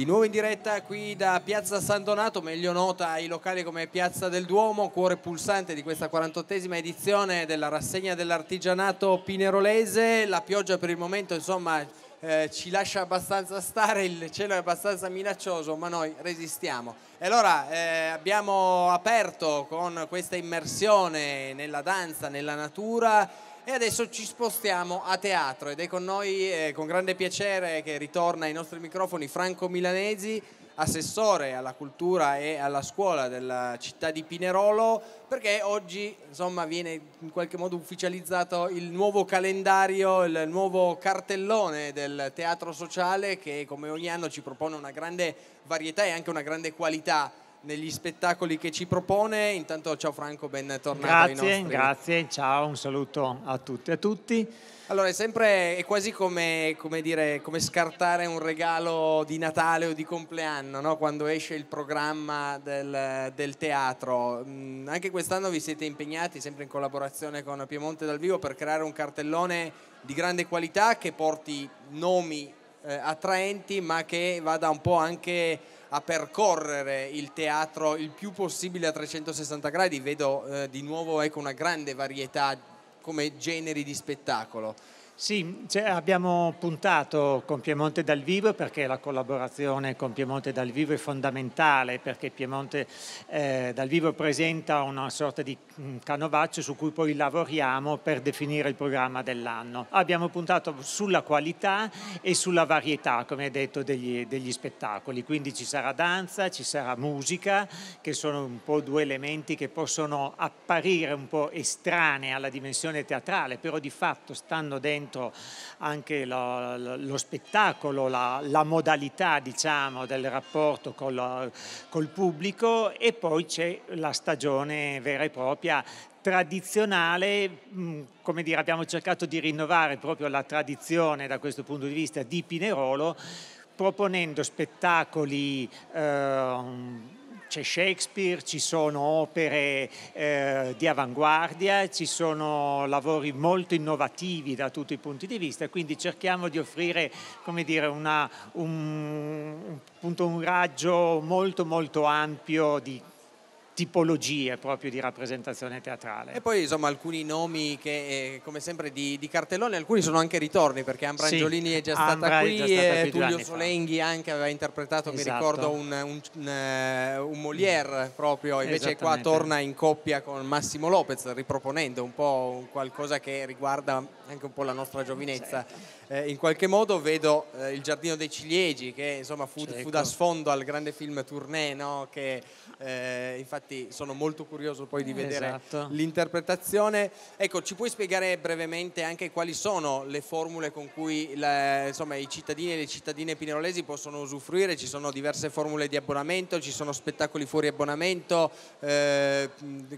Di nuovo in diretta qui da Piazza San Donato, meglio nota ai locali come Piazza del Duomo, cuore pulsante di questa 48esima edizione della rassegna dell'artigianato pinerolese. La pioggia per il momento insomma eh, ci lascia abbastanza stare, il cielo è abbastanza minaccioso, ma noi resistiamo. E allora eh, abbiamo aperto con questa immersione nella danza, nella natura e adesso ci spostiamo a teatro ed è con noi eh, con grande piacere che ritorna ai nostri microfoni Franco Milanesi, assessore alla cultura e alla scuola della città di Pinerolo perché oggi insomma, viene in qualche modo ufficializzato il nuovo calendario, il nuovo cartellone del teatro sociale che come ogni anno ci propone una grande varietà e anche una grande qualità negli spettacoli che ci propone. Intanto ciao Franco, ben tornato grazie, nostri... Grazie, ciao, un saluto a tutti e a tutti. Allora, è sempre è quasi come, come, dire, come scartare un regalo di Natale o di compleanno, no? quando esce il programma del, del teatro. Mm, anche quest'anno vi siete impegnati, sempre in collaborazione con Piemonte dal vivo, per creare un cartellone di grande qualità che porti nomi eh, attraenti ma che vada un po' anche a percorrere il teatro il più possibile a 360 gradi, vedo eh, di nuovo ecco, una grande varietà come generi di spettacolo. Sì, cioè abbiamo puntato con Piemonte dal vivo perché la collaborazione con Piemonte dal vivo è fondamentale perché Piemonte eh, dal vivo presenta una sorta di mm, canovaccio su cui poi lavoriamo per definire il programma dell'anno. Abbiamo puntato sulla qualità e sulla varietà, come hai detto, degli, degli spettacoli, quindi ci sarà danza, ci sarà musica, che sono un po' due elementi che possono apparire un po' estranei alla dimensione teatrale, però di fatto stanno dentro appunto anche lo, lo, spettacolo, la, la, modalità diciamo, del rapporto col, col pubblico e poi c'è la stagione vera e propria tradizionale, mm, come dire abbiamo cercato di rinnovare proprio la tradizione da questo punto di vista di Pinerolo proponendo spettacoli eh, c'è Shakespeare, ci sono opere eh, di avanguardia, ci sono lavori molto innovativi da tutti i punti di vista, quindi cerchiamo di offrire dire, una, un, un, un raggio molto molto ampio di tipologie proprio di rappresentazione teatrale. E poi insomma alcuni nomi che eh, come sempre di, di, cartellone, alcuni sono anche ritorni perché Ambrangiolini sì, è già stata Ambra qui, già stata eh, qui Tullio Solenghi fa. anche aveva interpretato, esatto. mi ricordo, un, un, un, eh, un Molière proprio, invece qua torna in coppia con Massimo Lopez riproponendo un po' qualcosa che riguarda anche un po' la nostra giovinezza. Certo. in qualche modo vedo eh, il Giardino dei Ciliegi che insomma fu, fu da certo. sfondo al grande film Tournée no? che infatti infatti sono molto curioso poi di vedere esatto. l'interpretazione. Ecco, ci puoi spiegare brevemente anche quali sono le formule con cui le, insomma, i cittadini e le cittadine pinerolesi possono usufruire? Ci sono diverse formule di abbonamento, ci sono spettacoli fuori abbonamento, eh,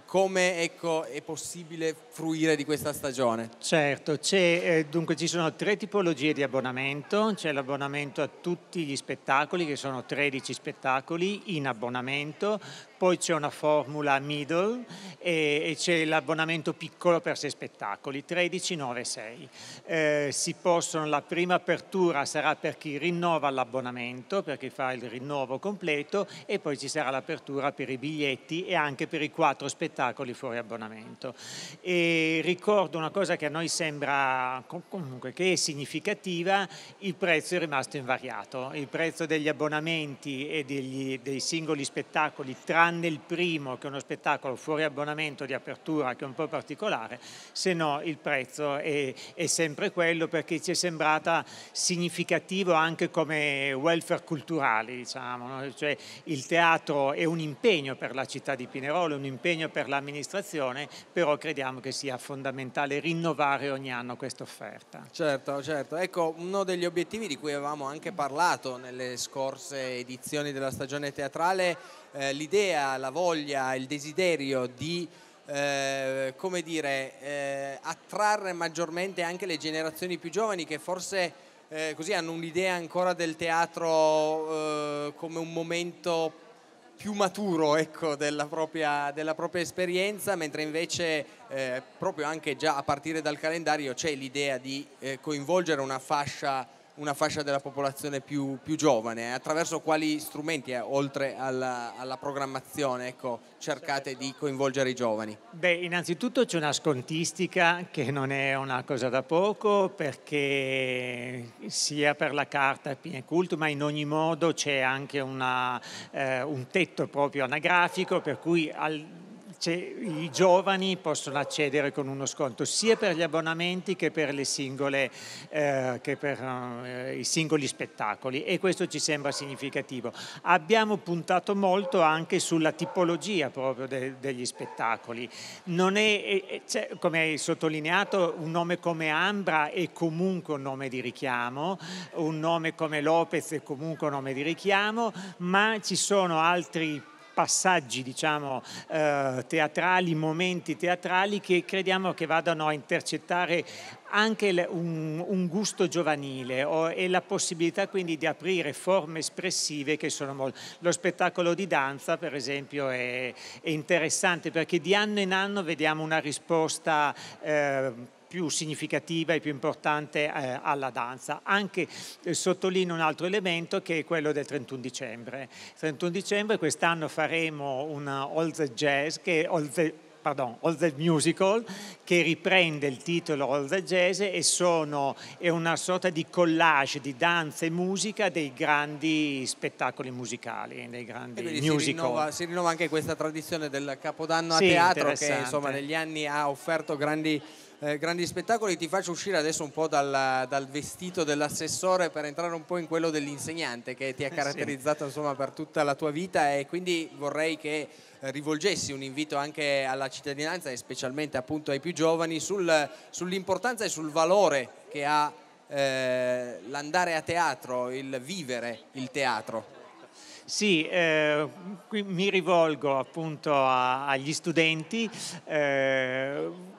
come ecco, è possibile fruire di questa stagione? Certo, eh, dunque ci sono tre tipologie di abbonamento, c'è l'abbonamento a tutti gli spettacoli che sono 13 spettacoli in abbonamento poi c'è una formula middle e, e c'è l'abbonamento piccolo per sei spettacoli, 13,96. Eh, si possono, la prima apertura sarà per chi rinnova l'abbonamento, per chi fa il rinnovo completo e poi ci sarà l'apertura per i biglietti e anche per i quattro spettacoli fuori abbonamento. E ricordo una cosa che a noi sembra comunque che è significativa, il prezzo è rimasto invariato, il prezzo degli abbonamenti e degli, dei singoli spettacoli tranne tranne il primo che è uno spettacolo fuori abbonamento di apertura che è un po' particolare, se no il prezzo è, è sempre quello perché ci è sembrata significativo anche come welfare culturale, diciamo, no? cioè il teatro è un impegno per la città di Pinerolo, un impegno per l'amministrazione, però crediamo che sia fondamentale rinnovare ogni anno questa offerta. Certo, certo. Ecco, uno degli obiettivi di cui avevamo anche parlato nelle scorse edizioni della stagione teatrale eh, l'idea, la voglia, il desiderio di eh, come dire, eh, attrarre maggiormente anche le generazioni più giovani che forse eh, così hanno un'idea ancora del teatro eh, come un momento più maturo ecco, della, propria, della, propria, esperienza, mentre invece proprio anche già a partire dal calendario c'è l'idea di coinvolgere una fascia una fascia della popolazione più, più giovane? Eh, attraverso quali strumenti, eh, oltre alla, alla programmazione, ecco, cercate di certo. coinvolgere i giovani? Beh, innanzitutto c'è una scontistica che non è una cosa da poco, perché sia per la carta Pine Cult, ma in ogni modo c'è anche una, eh, un tetto proprio anagrafico, per cui al cioè, i giovani possono accedere con uno sconto sia per gli abbonamenti che per, singole, eh, che per eh, i singoli spettacoli e questo ci sembra significativo. Abbiamo puntato molto anche sulla tipologia proprio de, degli spettacoli. Non è, è cioè, come hai sottolineato, un nome come Ambra è comunque un nome di richiamo, un nome come Lopez è comunque un nome di richiamo, ma ci sono altri passaggi diciamo, eh, teatrali, momenti teatrali che crediamo che vadano a intercettare anche un, un gusto giovanile o, e la possibilità quindi di aprire forme espressive che sono molto... Lo spettacolo di danza per esempio è, è interessante perché di anno in anno vediamo una risposta eh, più significativa e più importante eh, alla danza. Anche eh, sottolineo un altro elemento che è quello del 31 dicembre. 31 dicembre quest'anno faremo una All the Jazz che All the, pardon, All the Musical che riprende il titolo All the Jazz e sono, è una sorta di collage di danza e musica dei grandi spettacoli musicali, dei grandi musical. Si rinnova, si rinnova anche questa tradizione del Capodanno sì, a teatro che insomma negli anni ha offerto grandi eh, grandi spettacoli, ti faccio uscire adesso un po' dal, dal vestito dell'assessore per entrare un po' in quello dell'insegnante che ti ha eh, caratterizzato sì. insomma, per tutta la tua vita e quindi vorrei che eh, rivolgessi un invito anche alla cittadinanza e specialmente appunto ai più giovani sul, sull'importanza e sul valore che ha eh, l'andare a teatro, il vivere il teatro. Sì, eh, mi rivolgo appunto a, agli studenti. Eh,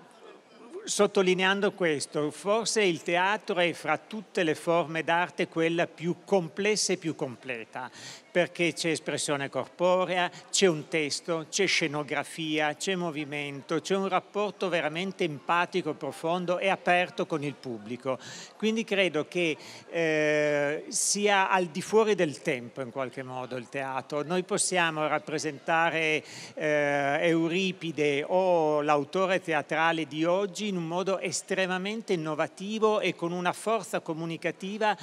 sottolineando questo, forse il teatro è fra tutte le forme d'arte quella più complessa e più completa perché c'è espressione corporea, c'è un testo, c'è scenografia, c'è movimento, c'è un rapporto veramente empatico, profondo e aperto con il pubblico. Quindi credo che eh, sia al di fuori del tempo in qualche modo il teatro. Noi possiamo rappresentare eh, Euripide o l'autore teatrale di oggi in un modo estremamente innovativo e con una forza comunicativa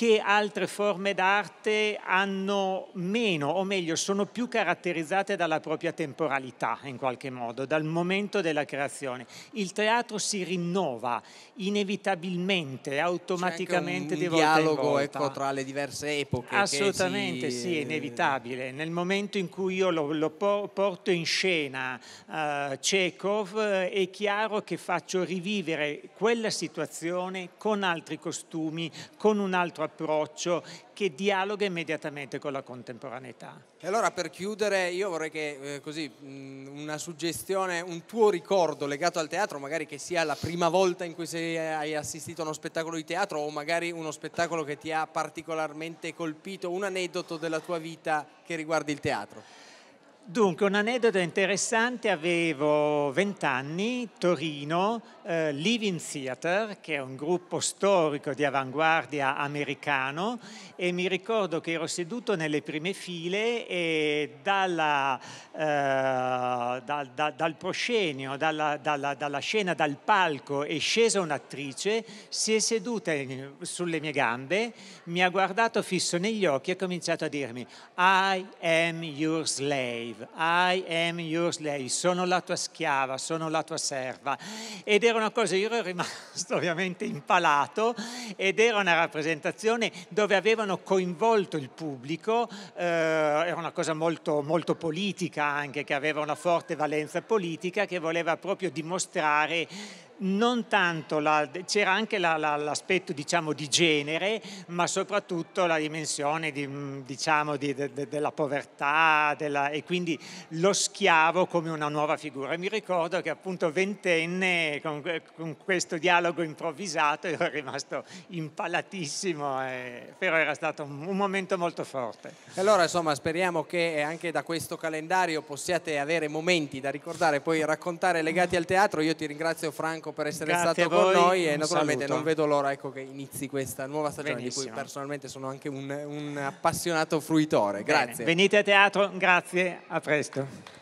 che altre forme d'arte hanno meno, o meglio, sono più caratterizzate dalla propria temporalità in qualche modo, dal momento della creazione. Il teatro si rinnova inevitabilmente, automaticamente di volta in volta. dialogo ecco, tra le diverse epoche. Assolutamente, si... sì, è inevitabile. Nel momento in cui io lo, lo porto in scena uh, Chekhov, è chiaro che faccio rivivere quella situazione con altri costumi, con un altro approccio che dialoga immediatamente con la contemporaneità. E allora per chiudere io vorrei che eh, così mm, una suggestione, un tuo ricordo legato al teatro, magari che sia la prima volta in cui sei, hai assistito a uno spettacolo di teatro o magari uno spettacolo che ti ha particolarmente colpito, un aneddoto della tua vita che riguardi il teatro. Dunque, un aneddoto interessante, avevo 20 anni, Torino, eh, Living Theater, che è un gruppo storico di avanguardia americano, e mi ricordo che ero seduto nelle prime file e dalla, eh, da, da, dal proscenio, dalla, dalla, dalla, scena, dal palco è scesa un'attrice, si è seduta in, sulle mie gambe, mi ha guardato fisso negli occhi e ha cominciato a dirmi I am your slave slave, I am your slave, sono la tua schiava, sono la tua serva. Ed era una cosa, io ero rimasto ovviamente impalato ed era una rappresentazione dove avevano coinvolto il pubblico, eh, era una cosa molto, molto politica anche, che aveva una forte valenza politica, che voleva proprio dimostrare non tanto la, c'era anche la, la, l'aspetto diciamo, di genere, ma soprattutto la dimensione di, mm, diciamo, di, de, de, della povertà della, e quindi lo schiavo come una nuova figura. E mi ricordo che appunto ventenne con, con, questo dialogo improvvisato ero rimasto impalatissimo, eh, però era stato un, un momento molto forte. Allora insomma speriamo che eh, anche da questo calendario possiate avere momenti da ricordare, poi raccontare legati al teatro. Io ti ringrazio Franco ecco, per essere Grazie stato con noi e naturalmente saluto. non vedo l'ora ecco, che inizi questa nuova stagione Benissimo. di cui personalmente sono anche un, un appassionato fruitore. Grazie. Bene. Venite a teatro, grazie, a presto.